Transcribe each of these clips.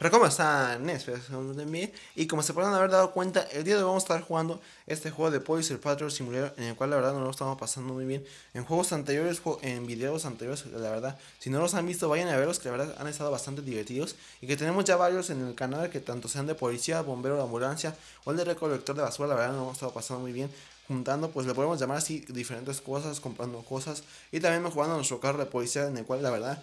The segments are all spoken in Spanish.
Pero ¿cómo están? Espero pues, bien. Y como se pueden haber dado cuenta, el día de hoy vamos a estar jugando este juego de Poison Patrol Simulator, en el cual la verdad no lo estamos pasando muy bien. En juegos anteriores, en videos anteriores, la verdad, si no los han visto, vayan a verlos, que la verdad han estado bastante divertidos. Y que tenemos ya varios en el canal, que tanto sean de policía, bombero, de ambulancia o el de recolector de basura, la verdad no lo hemos estado pasando muy bien juntando, pues le podemos llamar así diferentes cosas, comprando cosas y también jugando nuestro carro de policía en el cual la verdad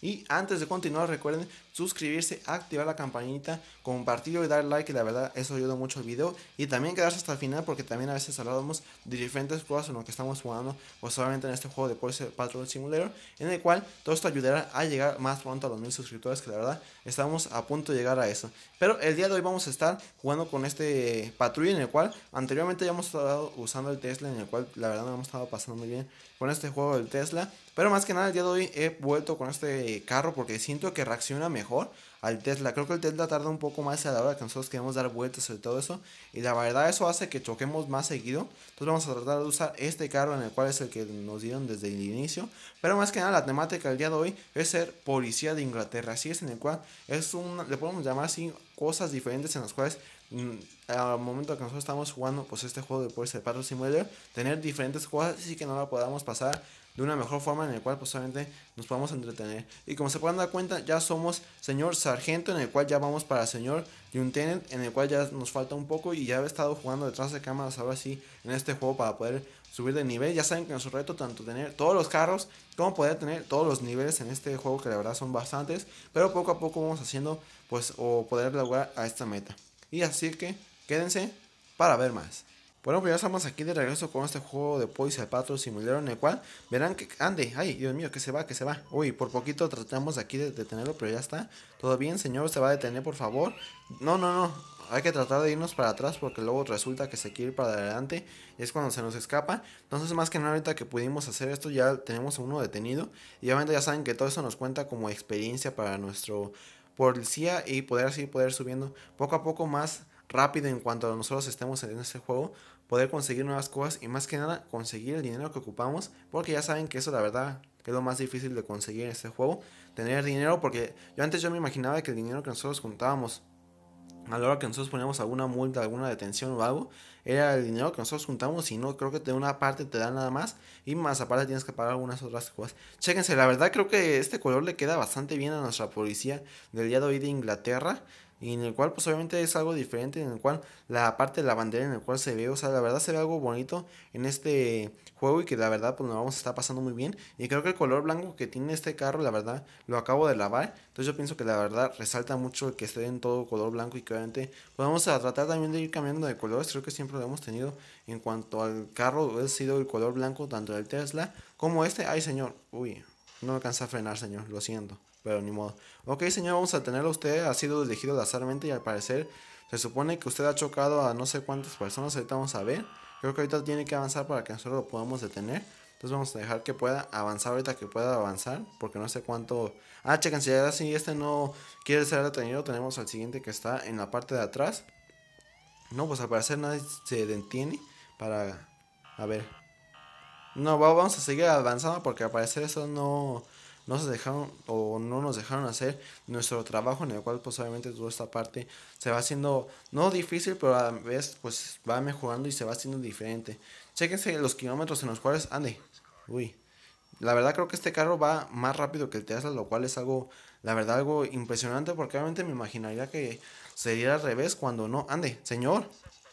y antes de continuar, recuerden suscribirse, activar la campanita, compartirlo y dar like, que la verdad eso ayuda mucho al video. Y también quedarse hasta el final, porque también a veces hablábamos de diferentes cosas en lo que estamos jugando, pues solamente en este juego de police Patrol Simulator, en el cual todo esto ayudará a llegar más pronto a los mil suscriptores, que la verdad estamos a punto de llegar a eso. Pero el día de hoy vamos a estar jugando con este patrulla en el cual anteriormente ya hemos estado usando el Tesla, en el cual la verdad no hemos estado pasando muy bien con este juego del Tesla. Pero más que nada, el día de hoy he vuelto con este carro porque siento que reacciona mejor al Tesla. Creo que el Tesla tarda un poco más a la hora que nosotros queremos dar vueltas sobre todo eso. Y la verdad, eso hace que choquemos más seguido. Entonces, vamos a tratar de usar este carro en el cual es el que nos dieron desde el inicio. Pero más que nada, la temática del día de hoy es ser policía de Inglaterra. Así es, en el cual es un, le podemos llamar así, cosas diferentes en las cuales Mm, al momento que nosotros estamos jugando pues este juego de Porsche y Simulator, tener diferentes juegos y que no la podamos pasar de una mejor forma en el cual posiblemente pues, nos podamos entretener. Y como se pueden dar cuenta, ya somos señor sargento en el cual ya vamos para señor lieutenant en el cual ya nos falta un poco y ya he estado jugando detrás de cámaras ahora sí en este juego para poder subir de nivel. Ya saben que nuestro reto tanto tener todos los carros como poder tener todos los niveles en este juego que la verdad son bastantes, pero poco a poco vamos haciendo pues o poder lograr a esta meta. Y así que quédense para ver más. Bueno, pues ya estamos aquí de regreso con este juego de Poise Patrol Simulator en el cual verán que ande, ay Dios mío, que se va, que se va. Uy, por poquito tratamos aquí de detenerlo, pero ya está. Todo bien, señor, se va a detener, por favor. No, no, no, hay que tratar de irnos para atrás porque luego resulta que se quiere ir para adelante y es cuando se nos escapa. Entonces, más que nada, ahorita que pudimos hacer esto, ya tenemos a uno detenido. Y obviamente ya saben que todo eso nos cuenta como experiencia para nuestro por el CIA y poder así poder subiendo poco a poco más rápido en cuanto nosotros estemos en este juego, poder conseguir nuevas cosas y más que nada conseguir el dinero que ocupamos, porque ya saben que eso la verdad es lo más difícil de conseguir en este juego, tener dinero, porque yo antes yo me imaginaba que el dinero que nosotros juntábamos a la hora que nosotros poníamos alguna multa, alguna detención o algo, era el dinero que nosotros juntamos y no creo que de una parte te da nada más y más aparte tienes que pagar algunas otras cosas. Chéquense, la verdad creo que este color le queda bastante bien a nuestra policía del día de hoy de Inglaterra y en el cual pues obviamente es algo diferente, en el cual la parte de la bandera en el cual se ve, o sea, la verdad se ve algo bonito en este juego y que la verdad pues nos vamos a estar pasando muy bien y creo que el color blanco que tiene este carro la verdad lo acabo de lavar, entonces yo pienso que la verdad resalta mucho el que esté en todo color blanco y que obviamente pues vamos a tratar también de ir cambiando de colores, creo que siempre lo hemos tenido en cuanto al carro, ha sido el color blanco tanto del Tesla como este, ay señor, uy, no alcanza a frenar señor, lo siento pero ni modo. Ok, señor, vamos a tenerlo usted. Ha sido elegido azarmente y al parecer se supone que usted ha chocado a no sé cuántas personas. Ahorita vamos a ver. Creo que ahorita tiene que avanzar para que nosotros lo podamos detener. Entonces vamos a dejar que pueda avanzar ahorita que pueda avanzar. Porque no sé cuánto. Ah, chequen, ya si este no quiere ser detenido, tenemos al siguiente que está en la parte de atrás. No, pues al parecer nadie se detiene para... A ver. No, vamos a seguir avanzando porque al parecer eso no no se dejaron o no nos dejaron hacer nuestro trabajo en el cual posiblemente pues, toda esta parte se va haciendo no difícil pero a la vez pues va mejorando y se va haciendo diferente. chequense los kilómetros en los cuales ande. Uy. La verdad creo que este carro va más rápido que el Tesla, lo cual es algo, la verdad, algo impresionante porque obviamente me imaginaría que sería al revés cuando no. Ande, señor,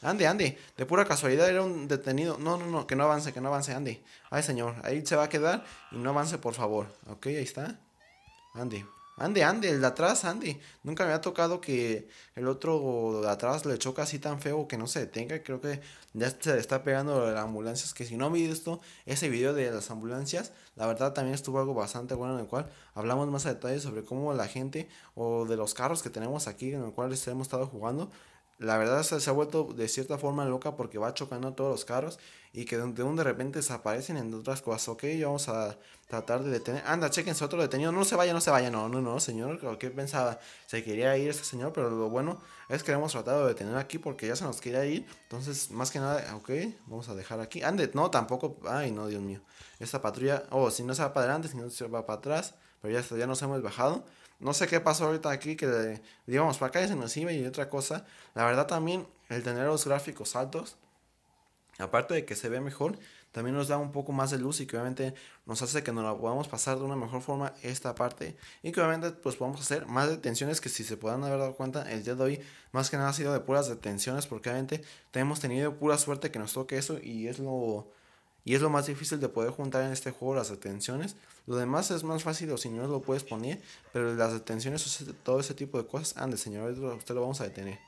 Ande, ande. De pura casualidad era un detenido. No, no, no, que no avance, que no avance, ande. Ay, señor, ahí se va a quedar y no avance, por favor. Ok, ahí está. Ande. Ande, ande, el de atrás, ande. Nunca me ha tocado que el otro de atrás le choque así tan feo que no se detenga. Creo que ya se le está pegando las ambulancias. Que si no vi visto ese video de las ambulancias, la verdad también estuvo algo bastante bueno en el cual hablamos más a detalle sobre cómo la gente o de los carros que tenemos aquí en el cual hemos estado jugando la verdad se, ha vuelto de cierta forma loca porque va chocando todos los carros y que de, un de repente desaparecen en otras cosas. Ok, vamos a tratar de detener. Anda, chequense otro detenido. No se vaya, no se vaya. No, no, no, señor. ¿Qué pensaba? Se quería ir ese señor, pero lo bueno es que lo hemos tratado de detener aquí porque ya se nos quería ir. Entonces, más que nada, ok, vamos a dejar aquí. Ande, no, tampoco. Ay, no, Dios mío. Esta patrulla, oh, si no se va para adelante, si no se va para atrás. Pero ya, ya nos hemos bajado. No sé qué pasó ahorita aquí, que digamos para acá y se nos iba y otra cosa. La verdad también el tener los gráficos altos, aparte de que se ve mejor, también nos da un poco más de luz y que obviamente nos hace que nos la podamos pasar de una mejor forma esta parte y que obviamente pues podemos hacer más detenciones que si se puedan haber dado cuenta el día de hoy más que nada ha sido de puras detenciones porque obviamente tenemos tenido pura suerte que nos toque eso y es lo y es lo más difícil de poder juntar en este juego las detenciones. Lo demás es más fácil o si no lo puedes poner. Pero las detenciones, todo ese tipo de cosas. Ande, señor, usted lo vamos a detener.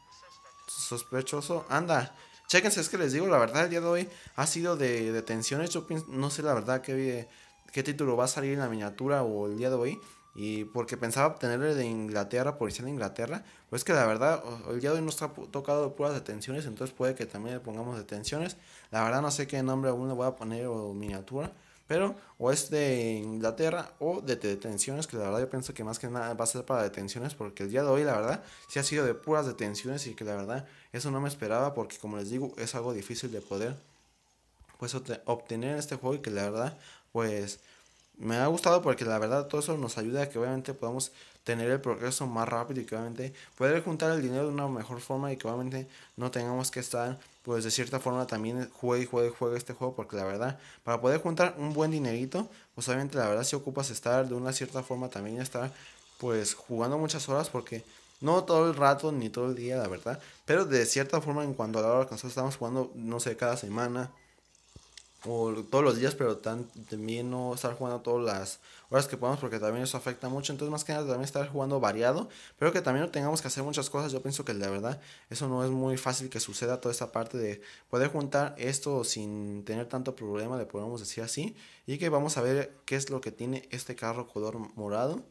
Sospechoso, anda. chequense, es que les digo, la verdad, el día de hoy ha sido de detenciones. Yo no sé la verdad qué, qué título va a salir en la miniatura o el día de hoy y porque pensaba obtenerle de Inglaterra, policía de Inglaterra, pues que la verdad, el día de hoy no está tocado puras detenciones, entonces puede que también le pongamos detenciones, la verdad no sé qué nombre aún le voy a poner o miniatura, pero o es de Inglaterra o de detenciones, que la verdad yo pienso que más que nada va a ser para detenciones, porque el día de hoy la verdad sí ha sido de puras detenciones y que la verdad eso no me esperaba, porque como les digo, es algo difícil de poder pues obtener este juego y que la verdad pues me ha gustado porque la verdad todo eso nos ayuda a que obviamente podamos tener el progreso más rápido y que obviamente poder juntar el dinero de una mejor forma y que obviamente no tengamos que estar pues de cierta forma también juegue y juegue juegue este juego porque la verdad para poder juntar un buen dinerito pues obviamente la verdad si ocupas estar de una cierta forma también estar pues jugando muchas horas porque no todo el rato ni todo el día la verdad pero de cierta forma en cuanto a la hora que nosotros estamos jugando no sé cada semana o todos los días, pero también no estar jugando todas las horas que podamos porque también eso afecta mucho. Entonces, más que nada, también estar jugando variado, pero que también no tengamos que hacer muchas cosas. Yo pienso que la verdad, eso no es muy fácil que suceda toda esta parte de poder juntar esto sin tener tanto problema, le podemos decir así, y que vamos a ver qué es lo que tiene este carro color morado.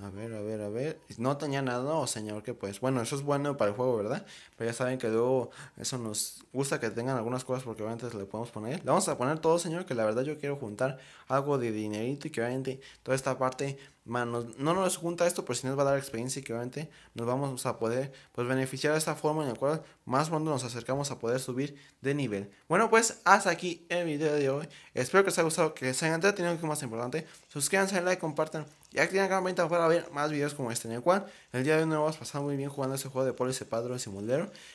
A ver, a ver, a ver. No tenía nada, no oh, señor, que pues. Bueno, eso es bueno para el juego, ¿verdad? Pero ya saben que luego eso nos gusta que tengan algunas cosas porque obviamente le podemos poner. Le vamos a poner todo, señor, que la verdad yo quiero juntar algo de dinerito y que obviamente toda esta parte no nos junta esto, pero si nos va a dar experiencia y que obviamente nos vamos a poder pues beneficiar de esta forma en la cual más pronto nos acercamos a poder subir de nivel. Bueno, pues hasta aquí el video de hoy. Espero que les haya gustado, que se haya entretenido, que más importante. Suscríbanse, like, compartan y activen la campanita para ver más videos como este, en el cual el día de hoy nos vamos a muy bien jugando ese juego de Polo y Padro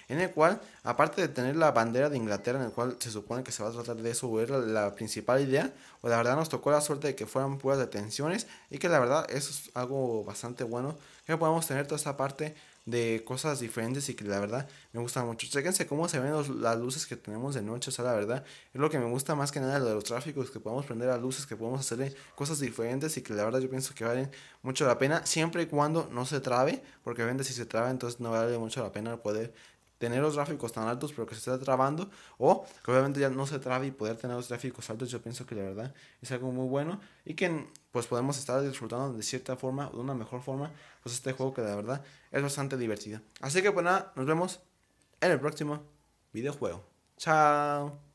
en el cual, aparte de tener la bandera de Inglaterra, en el cual se supone que se va a tratar de subir la, la principal idea, o la verdad nos tocó la suerte de que fueran puras detenciones y que la verdad eso es algo bastante bueno. Que podemos tener toda esta parte de cosas diferentes y que la verdad me gusta mucho. Chequense cómo se ven las luces que tenemos de noche. O sea, la verdad es lo que me gusta más que nada lo de los tráficos, que podemos prender las luces, que podemos hacerle eh, cosas diferentes y que la verdad yo pienso que valen mucho la pena. Siempre y cuando no se trabe, porque vende si se trabe entonces no vale mucho la pena poder tener los gráficos tan altos pero que se esté trabando o que obviamente ya no se trabe y poder tener los gráficos altos yo pienso que la verdad es algo muy bueno y que pues podemos estar disfrutando de cierta forma o de una mejor forma pues este juego que la verdad es bastante divertido así que pues nada nos vemos en el próximo videojuego chao